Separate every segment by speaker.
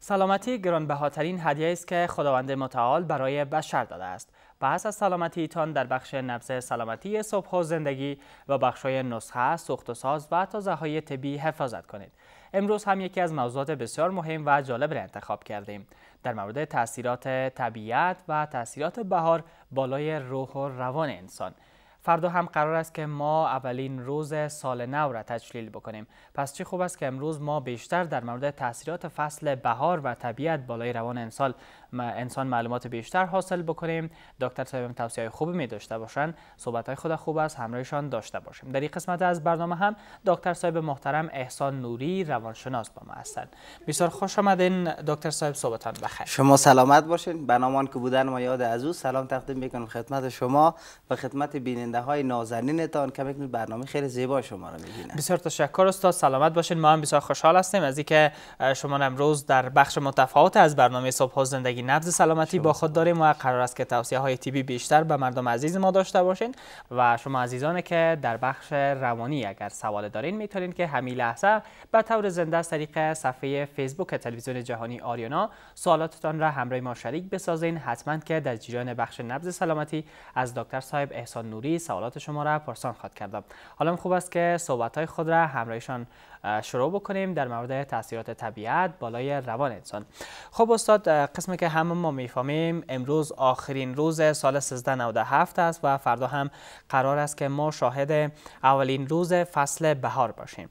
Speaker 1: سلامتی گرانبهاترین هدیه است که خداوند متعال برای بشر داده است. پس از سلامتیتان در بخش نبض سلامتی صبح و زندگی و های نسخه، سخت و ساز و تازه های طبی حفاظت کنید. امروز هم یکی از موضوعات بسیار مهم و جالب را انتخاب کردیم. در مورد تاثیرات طبیعت و تاثیرات بهار بالای روح و روان انسان. فردا هم قرار است که ما اولین روز سال نو را تجلیل بکنیم پس چه خوب است که امروز ما بیشتر در مورد تاثیرات فصل بهار و طبیعت بالای روان انسان انسان معلومات بیشتر حاصل بکنیم دکتر صاحبم توصیه خوبی می داشته باشند صحبت های خود خوب است همراهشان داشته باشیم در این قسمت از برنامه هم دکتر صاحب محترم احسان نوری روانشناس با ما هستند بسیار خوش آمدین دکتر صاحب صحبتان بخیر شما سلامت
Speaker 2: باشین بنامان که بودن ما یاد او سلام تقدیم میکنم خدمت شما و خدمت بیننده بیننده های نازنینتان که برنامه خیلی زیبا شما رو
Speaker 1: میبینه بسیار تشکر استاد سلامت باشین ما هم بسیار خوشحال هستیم از اینکه شما امروز در بخش متفاوت از برنامه صبح زندگی نبض سلامتی با خود داریم و قرار است که توصیه های تیبی بیشتر به مردم عزیز ما داشته باشین و شما عزیزان که در بخش روانی اگر سوال دارین میتونین که همین لحظه به طور زنده از طریق صفحه فیسبوک تلویزیون جهانی آریانا سوالاتتان را همراه ما شریک بسازین حتما که در جریان بخش نبض سلامتی از دکتر صاحب احسان نوری سوالات شما را پرسان خواهد کردم حالا خوب است که صحبت های خود را همراهشان شروع بکنیم در مورد تاثیرات طبیعت بالای روان انسان خب استاد قسمی که همه ما میفهمیم امروز آخرین روز سال 1397 است و فردا هم قرار است که ما شاهد اولین روز فصل بهار باشیم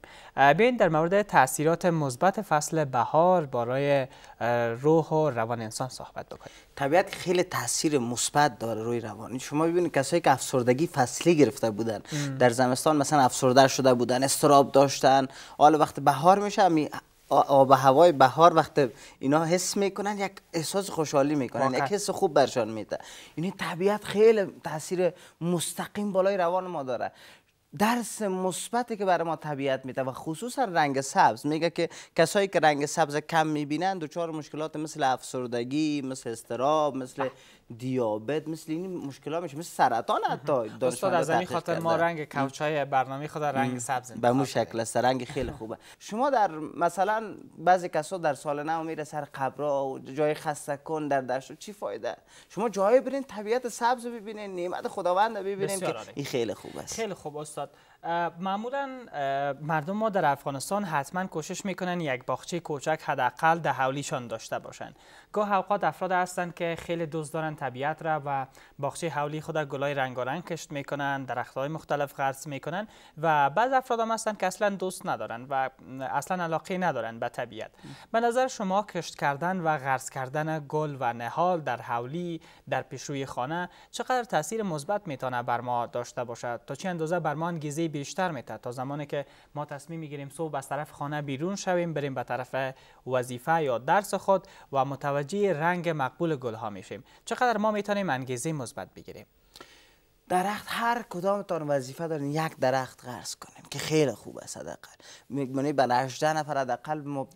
Speaker 1: بین در مورد تاثیرات مثبت فصل بهار برای روح و روان انسان صحبت بکنیم طبیعت خیلی تاثیر مثبت داره
Speaker 2: روی روان شما ببینید کسایی که افسردگی فصلی گرفته بودن در زمستان مثلا افسرده شده بودن استراب داشتن وقتی وقت بهار میشه می آب هوای بهار وقت اینا حس میکنن یک احساس خوشحالی میکنن یک حس خوب برشان میده یعنی طبیعت خیلی تاثیر مستقیم بالای روان ما داره درس مثبتی که برای ما طبیعت میده و خصوصا رنگ سبز میگه که کسایی که رنگ سبز کم میبینند دچار مشکلات مثل افسردگی مثل استراب مثل دیابت مثل این ها میشه مثل سرطان حتی استاد از این خاطر ما رنگ
Speaker 1: کوچ های برنامه خود رنگ سبز
Speaker 2: به اون شکل است رنگ خیلی خوبه شما در مثلا بعضی کسا در سال نو میره سر قبر و جای خسته کن در دشت چی فایده شما جای برین طبیعت سبز ببینین نعمت خداوند ببینین که این خیلی خوب است
Speaker 1: خیلی خوب استاد معمولا مردم ما در افغانستان حتما کوشش میکنن یک باغچه کوچک حداقل ده حولیشان داشته باشند گاه اوقات افراد هستند که خیلی دوست دارن طبیعت را و باغچه حولی خود گلای رنگارنگ کشت میکنن درخت های مختلف غرس میکنن و بعض افراد هم هستند که اصلا دوست ندارن و اصلا علاقه ندارن به طبیعت به نظر شما کشت کردن و غرس کردن گل و نهال در حولی در پیشروی خانه چقدر تاثیر مثبت میتونه بر ما داشته باشد تا چه اندازه بر ما انگیزه بیشتر میتد تا زمانی که ما تصمیم میگیریم صبح از طرف خانه بیرون شویم بریم به طرف وظیفه یا درس خود و متوجه رنگ مقبول گل ها میشیم چقدر ما میتونیم انگیزه مثبت بگیریم
Speaker 2: درخت هر کدام تان وظیفه دارین یک درخت قرض کنیم که خیلی خوب است حداقل میگمونی بل 18 نفر حداقل ما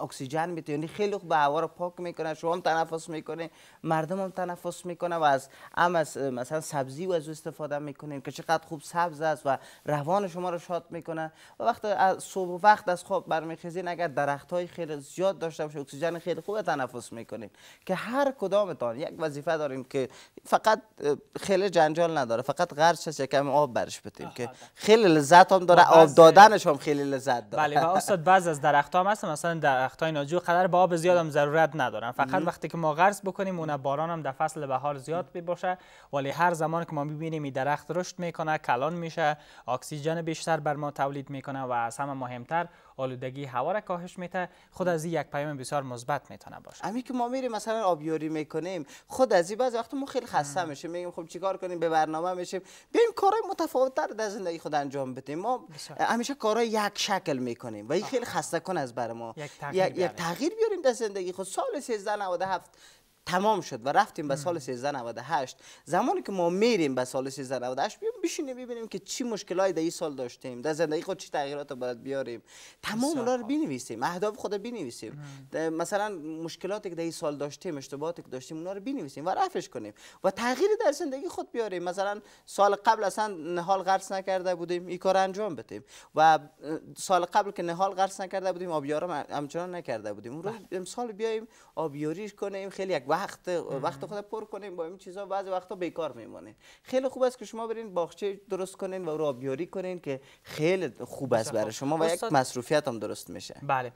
Speaker 2: اکسیژن میتونی یعنی خیلی خوب هوا رو پاک میکنه شما هم تنفس میکنه مردم هم تنفس میکنه و از هم از مثلا سبزی و از استفاده میکنیم که چقدر خوب سبز است و روان شما رو شاد میکنه و وقت از صبح وقت از خواب برمیخیزین اگر درخت های خیلی زیاد داشته باشه اکسیژن خیلی خوب تنفس میکنین که هر کدامتان یک وظیفه داریم که فقط خیلی جنجال نداره فقط فقط که یکم آب برش بتیم که خیلی لذت هم داره آب دادنش هم خیلی لذت داره بله و
Speaker 1: استاد بعض از درخت هم هست مثلا درخت های ناجو قدر به آب زیاد هم ضرورت ندارن فقط وقتی که ما غرس بکنیم اون باران هم در فصل بهار زیاد باشه ولی هر زمان که ما ببینیم این درخت رشد میکنه کلان میشه اکسیژن بیشتر بر ما تولید میکنه و از همه مهمتر آلودگی هوا را کاهش میده خود از این یک پیام بسیار مثبت میتونه باشه
Speaker 2: امی که ما میریم مثلا آبیاری میکنیم خود از این بعضی وقت ما خیلی خسته میشیم میگیم خب چیکار کنیم به برنامه میشیم بیایم کارهای متفاوت تر در زندگی خود انجام بدیم ما همیشه کارهای یک شکل میکنیم و این خیلی خسته کن از بر ما یک تغییر, یک تغییر بیاریم در زندگی خود سال 1397 تمام شد و رفتیم به سال 1398 زمانی که ما میریم به سال 1398 بیام بشینیم ببینیم که چی مشکلای در این سال داشتیم در زندگی خود چی تغییرات باید بیاریم تمام اونا رو بنویسیم اهداف خود بنویسیم مثلا مشکلاتی که در این سال داشتیم اشتباهاتی که داشتیم اونا رو بنویسیم و رفعش کنیم و تغییری در زندگی خود بیاریم مثلا سال قبل اصلا نهال قرض نکرده بودیم این کار انجام بدیم و سال قبل که نهال قرض نکرده بودیم آبیارم همچنان نکرده بودیم اون رو بله. امسال بیایم آبیاریش کنیم خیلی یک وقت وقت خود پر کنیم با این چیزا بعضی وقتا بیکار میمونه. خیلی خوب است که شما برین باغچه درست کنین و رو آبیاری کنین که خیلی خوب است خب. برای شما و یک مصروفیت هم درست میشه
Speaker 1: بله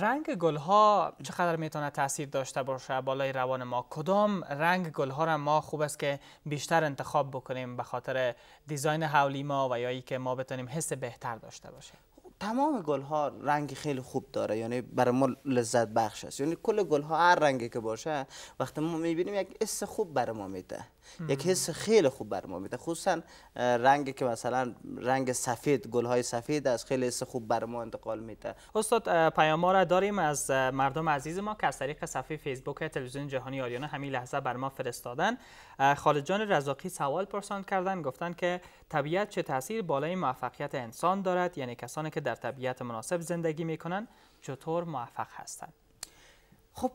Speaker 1: رنگ گل ها چقدر میتونه تاثیر داشته باشه بالای روان ما کدام رنگ گل ها را ما خوب است که بیشتر انتخاب بکنیم به خاطر دیزاین حولی ما و یا ای که ما بتونیم حس بهتر داشته باشیم
Speaker 2: تمام گل ها رنگ خیلی خوب داره یعنی برای ما لذت بخش است یعنی کل گل ها هر رنگی که باشه وقتی ما میبینیم یک اس خوب برای ما میده یک حس خیلی خوب بر ما میده خصوصا رنگی که مثلا رنگ سفید های سفید از خیلی حس خوب بر ما انتقال میده
Speaker 1: استاد پیام را داریم از مردم عزیز ما که از طریق صفحه فیسبوک تلویزیون جهانی آریانا همین لحظه بر ما فرستادن خالد جان رزاقی سوال پرساند کردن گفتن که طبیعت چه تاثیر بالای موفقیت انسان دارد یعنی کسانی که در طبیعت مناسب زندگی میکنن چطور موفق هستند
Speaker 2: خب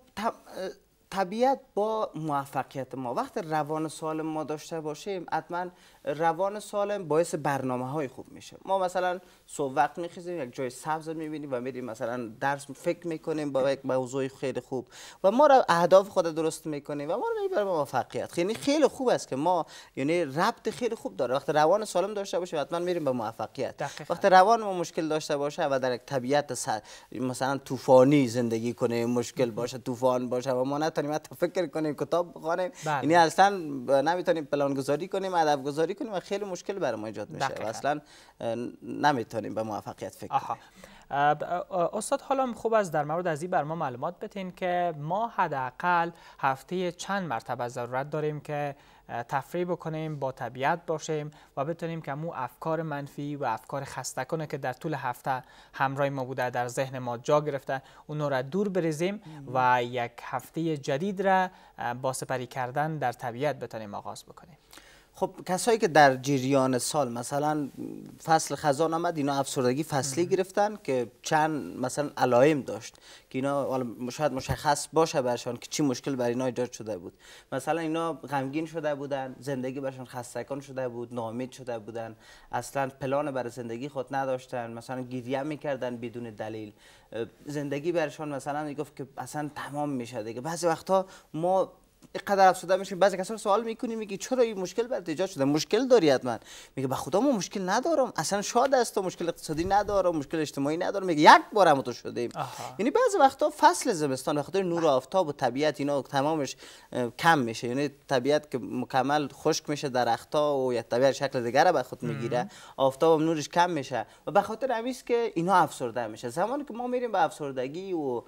Speaker 2: طبیعت با موفقیت ما وقتی روان سالم ما داشته باشیم حتما روان سالم باعث برنامه های خوب میشه ما مثلا صبح وقت میخیزیم یک جای سبز میبینیم و میریم مثلا درس فکر میکنیم با یک موضوع خیلی خوب و ما را اهداف خود درست میکنیم و ما رو میبره به موفقیت یعنی خیلی خوب است که ما یعنی ربط خیلی خوب داره وقتی روان سالم داشته باشه حتما میریم به موفقیت وقتی روان ما مشکل داشته باشه و در یک طبیعت مثلا طوفانی زندگی کنه مشکل باشه طوفان باشه و ما نتونیم حتی فکر کنیم کتاب بخونیم بله. یعنی اصلا نمیتونیم پلان کنیم هدف و خیلی مشکل برای ما ایجاد میشه و اصلا نمیتونیم
Speaker 1: به موفقیت فکر کنیم استاد حالا خوب از در مورد از این بر ما معلومات بتین که ما حداقل هفته چند مرتبه ضرورت داریم که تفریح بکنیم با طبیعت باشیم و بتونیم که مو افکار منفی و افکار خسته که در طول هفته همراه ما بوده در ذهن ما جا گرفته اون را دور بریزیم و یک هفته جدید را با سپری کردن در طبیعت بتونیم آغاز بکنیم
Speaker 2: خب کسایی که در جریان سال مثلا فصل خزان آمد اینا افسردگی فصلی گرفتن که چند مثلا علائم داشت که اینا شاید مشخص باشه برشان که چی مشکل بر اینا ایجاد شده بود مثلا اینا غمگین شده بودن زندگی برشان خستکان شده بود نامید شده بودن اصلا پلان برای زندگی خود نداشتن مثلا گریه میکردن بدون دلیل زندگی برشان مثلا میگفت که اصلا تمام میشه دیگه بعضی وقتها ما اینقدر افسوده میشیم بعضی کسا سوال میکنیم میگی چرا این مشکل برات ایجاد شده مشکل داری حتما میگه به خدا من مشکل ندارم اصلا شاد است و مشکل اقتصادی ندارم مشکل اجتماعی ندارم میگه یک بار هم تو شده یعنی بعضی وقتا فصل زمستان به خاطر نور آفتاب و طبیعت اینا تمامش کم میشه یعنی طبیعت که مکمل خشک میشه درختها و یا طبیعت شکل دیگر به خود میگیره آفتاب و نورش کم میشه و به خاطر است که اینا افسرده میشه زمانی که ما میریم به افسردگی و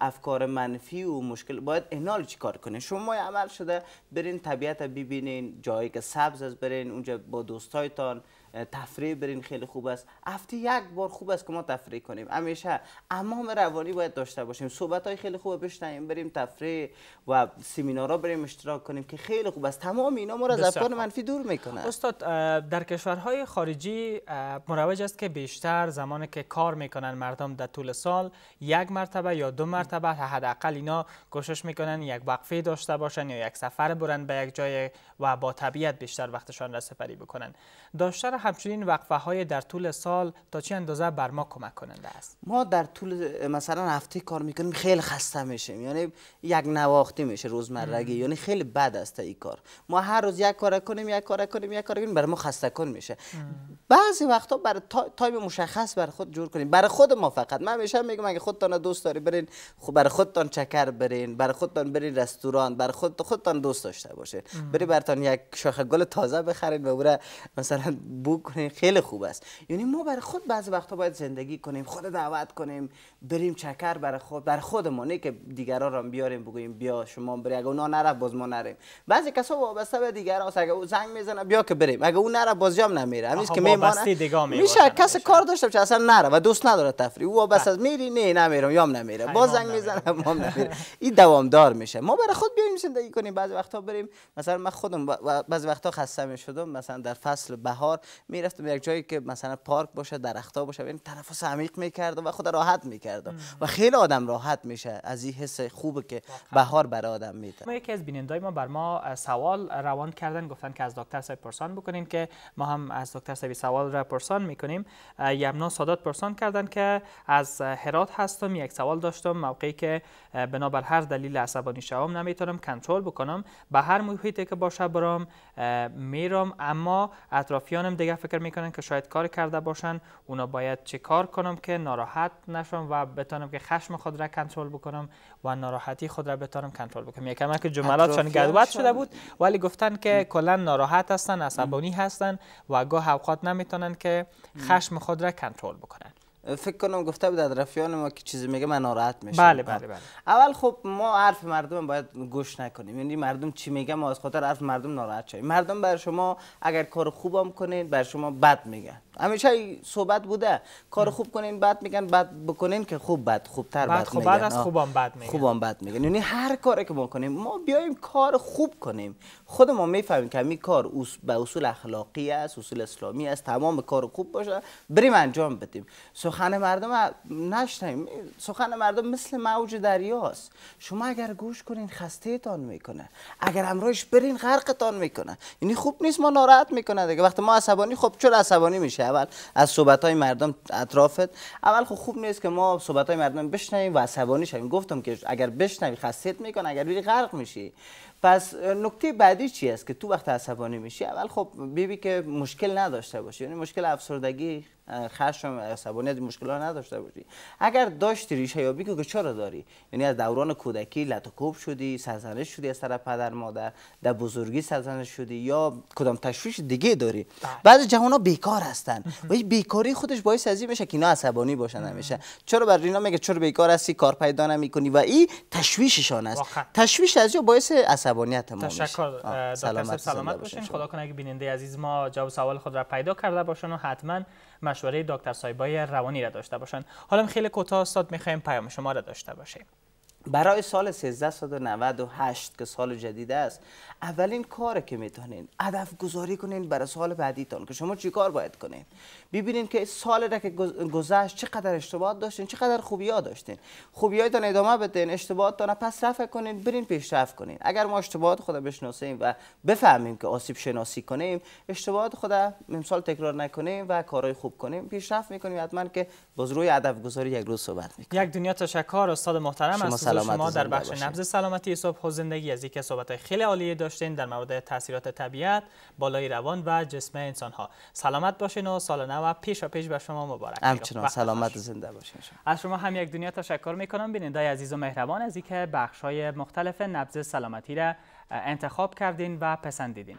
Speaker 2: افکار منفی و مشکل باید انال چیکار کنه شما عمل شده برین طبیعت ببینین جایی که سبز از برین اونجا با دوستایتان تفریح برین خیلی خوب است هفته یک بار خوب است که ما تفریح کنیم همیشه امام روانی باید داشته باشیم صحبت های خیلی خوب بشنیم بریم تفریح و سمینارها بریم اشتراک کنیم که خیلی خوب است تمام اینا ما را از افکار منفی دور میکنه
Speaker 1: استاد در کشورهای خارجی مروج است که بیشتر زمانی که کار میکنن مردم در طول سال یک مرتبه یا دو مرتبه حداقل اینا کوشش میکنن یک وقفه داشته باشن یا یک سفر برن به یک جای و با طبیعت بیشتر وقتشان را سپری بکنن داشتن همچنین وقفه های در طول سال تا چه اندازه بر ما کمک کننده است
Speaker 2: ما در طول مثلا هفته کار میکنیم خیلی خسته میشیم یعنی یک نواختی میشه روزمرگی یعنی خیلی بد است این کار ما هر روز یک کار کنیم یک کار کنیم یک کار کنیم بر ما خسته کن میشه بعضی وقتا برای تایم مشخص بر خود جور کنیم بر خود ما فقط من همیشه میگم اگه خودتان دوست داری برین خب بر خودتان چکر برین بر خودتان برین رستوران بر خود خودتان دوست داشته باشه بری برتان یک شاخه گل تازه بخرین و مثلا بوک کنیم خیلی خوب است یعنی ما برای خود بعضی وقتا باید زندگی کنیم خود دعوت کنیم بریم چکر برای خود بر خودمون که دیگران را بیاریم بگوییم بیا شما بری اگه اونا نره باز ما نریم بعضی کسا وابسته به دیگران است اگه او زنگ میزنه بیا که بریم اگه اون نره باز جام نمیره همین که میمونه میشه کس کار داشته باشه اصلا نره و دوست نداره تفریح او وابسته بله. از میری نه نمیرم یام نمیره باز زنگ میزنه ما نمیره این دار میشه ما برای خود بیایم زندگی کنیم بعضی وقتا بریم مثلا من خودم بعضی وقتا خسته میشدم مثلا در فصل بهار میرفتم یک جایی که مثلا پارک باشه درختا باشه این تنفس عمیق میکردم و خود راحت میکردم و خیلی آدم راحت میشه از این حس خوبه که بهار بر آدم میده ما
Speaker 1: یکی از بینندای ما بر ما سوال روان کردن گفتن که از دکتر صاحب پرسان بکنین که ما هم از دکتر صاحب سوال را پرسان میکنیم یمنا سادات پرسان کردن که از هرات هستم یک سوال داشتم موقعی که بنابر هر دلیل عصبانی شوم نمیتونم کنترل بکنم به هر محیطی که باشه برام میرم اما اطرافیانم دیگه فکر میکنن که شاید کار کرده باشن اونا باید چه کار کنم که ناراحت نشم و بتانم که خشم خود را کنترل بکنم و ناراحتی خود را بتانم کنترل بکنم یکم که جملاتشان گدوت شده بود ولی گفتن که کلا ناراحت هستن عصبانی هستن و گاه اوقات نمیتونن که خشم خود را کنترل بکنن
Speaker 2: فکر کنم گفته بود از رفیان ما که چیزی میگه من ناراحت میشم بله بله خب. بله اول خب ما حرف مردم باید گوش نکنیم یعنی مردم چی میگه ما از خاطر حرف مردم ناراحت شیم مردم بر شما اگر کار خوبم کنید بر شما بد میگن همیشه صحبت بوده کار خوب کنین بعد میگن بد بکنین که خوب بد خوبتر بد, خوب میگن بد از خوبم
Speaker 1: بعد میگن خوبم
Speaker 2: بعد میگن یعنی هر کاری که ما کنیم ما بیایم کار خوب کنیم خود ما میفهمیم که این کار به اصول اخلاقی است اصول اسلامی است تمام کار خوب باشه بریم انجام بدیم سخن مردم نشنیم سخن مردم مثل موج دریاست شما اگر گوش کنین خسته تان میکنه اگر امروش برین غرقتان میکنه یعنی خوب نیست ما ناراحت میکنه دیگه وقتی ما عصبانی خب چرا عصبانی میشه اول از صحبت های مردم اطرافت اول خب خوب نیست که ما صحبت های مردم بشنویم و عصبانی شویم گفتم که اگر بشنوی خستت میکنه اگر بری غرق میشی پس نکته بعدی چی است که تو وقت عصبانی میشی اول خب بیبی که مشکل نداشته باشی یعنی مشکل افسردگی خشم عصبانیت مشکل ها نداشته باشی اگر داشتی ریشه یا بگو که چرا داری یعنی از دوران کودکی لطکوب شدی سرزنش شدی از طرف پدر مادر در بزرگی سرزنش شدی یا کدام تشویش دیگه داری بله. بعض جوان ها بیکار هستن و این بیکاری خودش باعث از میشه که اینا عصبانی باشن همیشه چرا بر اینا میگه چرا بیکار هستی کار پیدا نمیکنی و این تشویششان است تشویش از یا باعث عصبانیت تشکر
Speaker 1: دکتر سلامت, سلامت باشین خدا کنه اگه بیننده عزیز ما جواب سوال خود را پیدا کرده باشن و حتما مشوره دکتر سایبای روانی را داشته باشن حالا خیلی کوتاه استاد میخوایم پیام شما را داشته باشیم برای
Speaker 2: سال 1398 که سال جدید است اولین کار که میتونین هدف گذاری کنین برای سال بعدیتان که شما چی کار باید کنین ببینین که سال را که گذشت چقدر اشتباهات داشتین چقدر خوبی ها داشتین خوبی هایتان ادامه بدین اشتباهاتتان پس رفع کنین برین پیشرفت کنین اگر ما اشتباهات خود بشناسیم و بفهمیم که آسیب شناسی کنیم اشتباهات خود امسال تکرار نکنیم و کارهای خوب کنیم پیشرفت میکنیم حتما که باز روی هدف گذاری یک روز صحبت
Speaker 1: میکنیم یک دنیا تشکر استاد محترم سلامت شما در بخش نبض سلامتی صبح و زندگی از یک صحبت خیلی عالی داشتین در مورد تاثیرات طبیعت بالای روان و جسم انسان ها سلامت باشین و سال نو و پیش و پیش به شما مبارک همچنان
Speaker 2: سلامت زنده باشین
Speaker 1: از شما هم یک دنیا تشکر میکنم دای عزیز و مهربان از اینکه بخش های مختلف نبض سلامتی را انتخاب کردین و پسندیدین